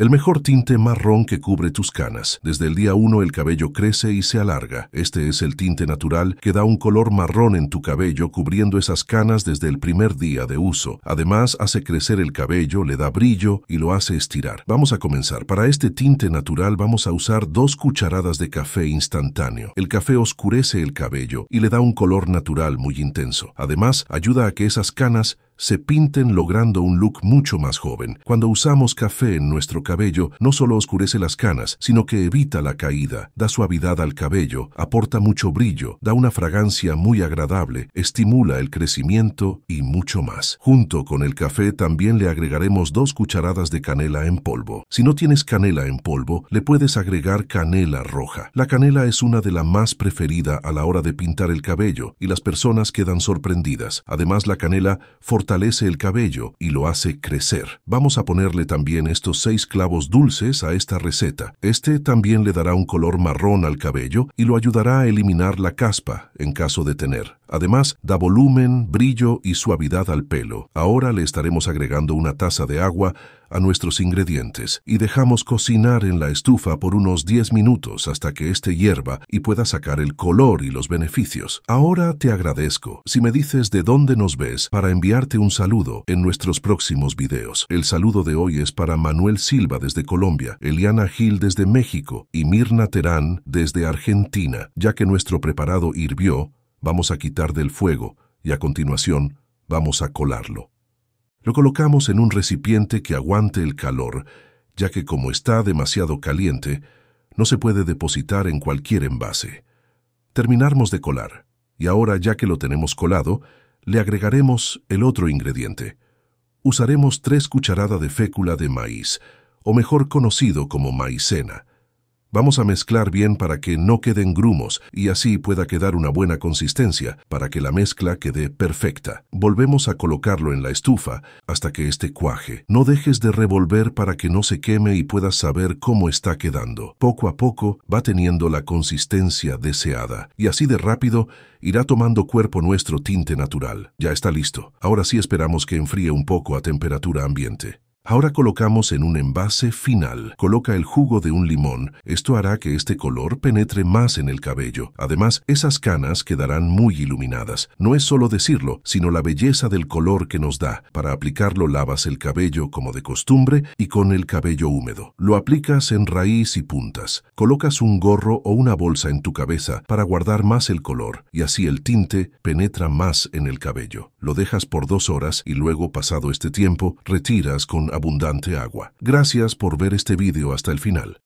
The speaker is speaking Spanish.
El mejor tinte marrón que cubre tus canas. Desde el día 1 el cabello crece y se alarga. Este es el tinte natural que da un color marrón en tu cabello cubriendo esas canas desde el primer día de uso. Además hace crecer el cabello, le da brillo y lo hace estirar. Vamos a comenzar. Para este tinte natural vamos a usar dos cucharadas de café instantáneo. El café oscurece el cabello y le da un color natural muy intenso. Además ayuda a que esas canas se pinten logrando un look mucho más joven. Cuando usamos café en nuestro cabello, no solo oscurece las canas, sino que evita la caída, da suavidad al cabello, aporta mucho brillo, da una fragancia muy agradable, estimula el crecimiento y mucho más. Junto con el café también le agregaremos dos cucharadas de canela en polvo. Si no tienes canela en polvo, le puedes agregar canela roja. La canela es una de las más preferidas a la hora de pintar el cabello y las personas quedan sorprendidas. Además, la canela fortalece fortalece el cabello y lo hace crecer. Vamos a ponerle también estos seis clavos dulces a esta receta. Este también le dará un color marrón al cabello y lo ayudará a eliminar la caspa en caso de tener. Además, da volumen, brillo y suavidad al pelo. Ahora le estaremos agregando una taza de agua a nuestros ingredientes y dejamos cocinar en la estufa por unos 10 minutos hasta que este hierva y pueda sacar el color y los beneficios. Ahora te agradezco si me dices de dónde nos ves para enviarte un saludo en nuestros próximos videos. El saludo de hoy es para Manuel Silva desde Colombia, Eliana Gil desde México y Mirna Terán desde Argentina. Ya que nuestro preparado hirvió, vamos a quitar del fuego y a continuación vamos a colarlo. Lo colocamos en un recipiente que aguante el calor, ya que como está demasiado caliente, no se puede depositar en cualquier envase. Terminamos de colar, y ahora ya que lo tenemos colado, le agregaremos el otro ingrediente. Usaremos tres cucharadas de fécula de maíz, o mejor conocido como maicena, Vamos a mezclar bien para que no queden grumos y así pueda quedar una buena consistencia para que la mezcla quede perfecta. Volvemos a colocarlo en la estufa hasta que este cuaje. No dejes de revolver para que no se queme y puedas saber cómo está quedando. Poco a poco va teniendo la consistencia deseada y así de rápido irá tomando cuerpo nuestro tinte natural. Ya está listo. Ahora sí esperamos que enfríe un poco a temperatura ambiente. Ahora colocamos en un envase final. Coloca el jugo de un limón. Esto hará que este color penetre más en el cabello. Además, esas canas quedarán muy iluminadas. No es solo decirlo, sino la belleza del color que nos da. Para aplicarlo lavas el cabello como de costumbre y con el cabello húmedo. Lo aplicas en raíz y puntas. Colocas un gorro o una bolsa en tu cabeza para guardar más el color y así el tinte penetra más en el cabello. Lo dejas por dos horas y luego, pasado este tiempo, retiras con abundante agua. Gracias por ver este vídeo hasta el final.